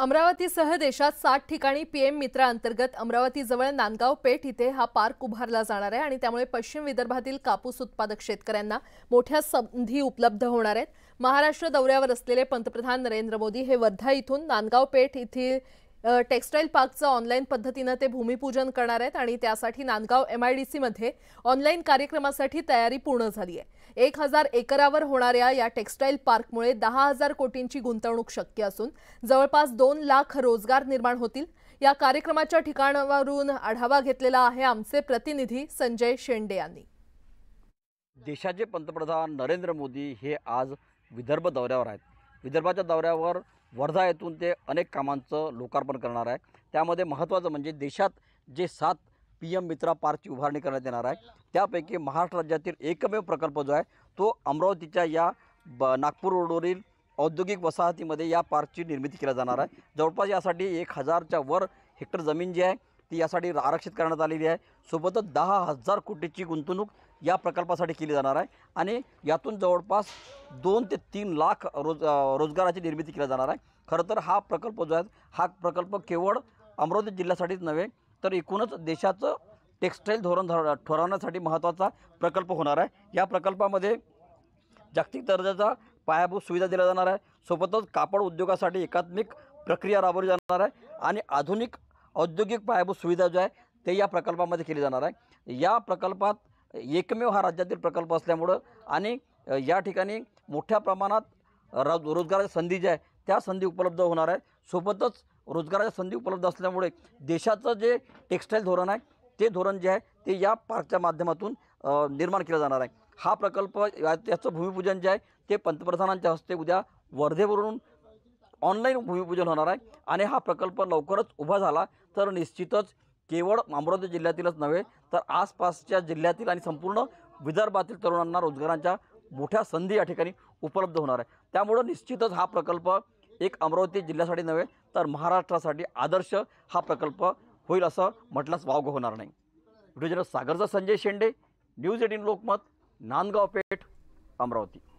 अमरावतीसह देशात सात ठिकाणी पीएम मित्रा अंतर्गत अमरावतीजवळ नांदगाव पेठ इथे हा पार्क उभारला जाणार आहे आणि त्यामुळे पश्चिम विदर्भातील कापूस उत्पादक शेतकऱ्यांना मोठ्या संधी उपलब्ध होणार आहेत महाराष्ट्र दौऱ्यावर असलेले पंतप्रधान नरेंद्र मोदी हे वर्धा इथून नांदगाव पेठ येथील टेक्स्टाईल पार्कचं ऑनलाईन पद्धतीनं ते भूमिपूजन करणार आहेत आणि त्यासाठी नांदगाव एम आय डी सीमध्ये ऑनलाईन कार्यक्रमासाठी तयारी पूर्ण झाली आहे एक हजार एकरावर होणाऱ्या या टेक्सटाईल पार्कमुळे दहा हजार कोटींची गुंतवणूक शक्य असून जवळपास दोन लाख रोजगार निर्माण होतील या कार्यक्रमाच्या ठिकाणावरून आढावा घेतलेला आहे आमचे प्रतिनिधी संजय शेंडे यांनी देशाचे पंतप्रधान नरेंद्र मोदी हे आज विदर्भ दौऱ्यावर आहेत विदर्भाच्या दौऱ्यावर वर्धा येथून ते अनेक कामांचं लोकार्पण करणार आहे त्यामध्ये महत्त्वाचं म्हणजे देशात जे सात पी एम मित्रा पार्कची उभारणी करण्यात येणार आहे त्यापैकी महाराष्ट्र राज्यातील एकमेव प्रकल्प जो आहे तो अमरावतीच्या या ब नागपूर रोडवरील औद्योगिक वसाहतीमध्ये या पार्कची निर्मिती केली जाणार आहे जवळपास यासाठी एक हजारच्या वर हेक्टर जमीन जी आहे ती यासाठी आरक्षित करण्यात आलेली आहे सोबतच दहा हजार कोटीची गुंतवणूक या प्रकल्पासाठी केली जाणार आहे आणि यातून जवळपास दोन ते तीन लाख रोज रोजगाराची निर्मिती केली जाणार आहे खरं तर हा प्रकल्प जो आहे हा प्रकल्प केवळ अमरावती जिल्ह्यासाठीच नव्हे तर एकूणच देशाचं टेक्स्टाईल धोरण धर ठरवण्यासाठी महत्त्वाचा प्रकल्प होणार आहे या प्रकल्पामध्ये जागतिक दर्जाचा पायाभूत सुविधा दिल्या जाणार आहे सोबतच कापड उद्योगासाठी एकात्मिक प्रक्रिया राबवली जाणार आहे आणि आधुनिक औद्योगिक पायाभूत सुविधा जो आहे ते या प्रकल्पामध्ये केली जाणार आहे या प्रकल्पात एकमेव हा राज्यातील प्रकल्प असल्यामुळं आणि या ठिकाणी मोठ्या प्रमाणात रोज रोजगाराच्या संधी ज्या आहे त्या संधी उपलब्ध होणार आहेत सोबतच रोजगाराच्या संधी उपलब्ध असल्यामुळे देशाचं जे टेक्स्टाईल धोरण आहे ते धोरण जे आहे ते या पार्कच्या माध्यमातून निर्माण केलं जाणार आहे हा प्रकल्प याचं भूमिपूजन जे आहे ते पंतप्रधानांच्या हस्ते उद्या वर्धेवरून ऑनलाईन भूमिपूजन होणार आहे आणि हा प्रकल्प लवकरच उभा झाला तर निश्चितच केवळ अमरावती जिल्ह्यातीलच नव्हे तर आसपासच्या जिल्ह्यातील आणि संपूर्ण विदर्भातील तरुणांना रोजगारांच्या मोठ्या संधी या ठिकाणी उपलब्ध होणार आहे त्यामुळं निश्चितच हा प्रकल्प एक अमरावती जिल्ह्यासाठी नव्हे तर महाराष्ट्रासाठी आदर्श हा प्रकल्प होईल असं म्हटलंच वावगं होणार नाही व्हिडिओ सागरचा संजय शेंडे न्यूज एटीन लोकमत नांदगाव पेठ अमरावती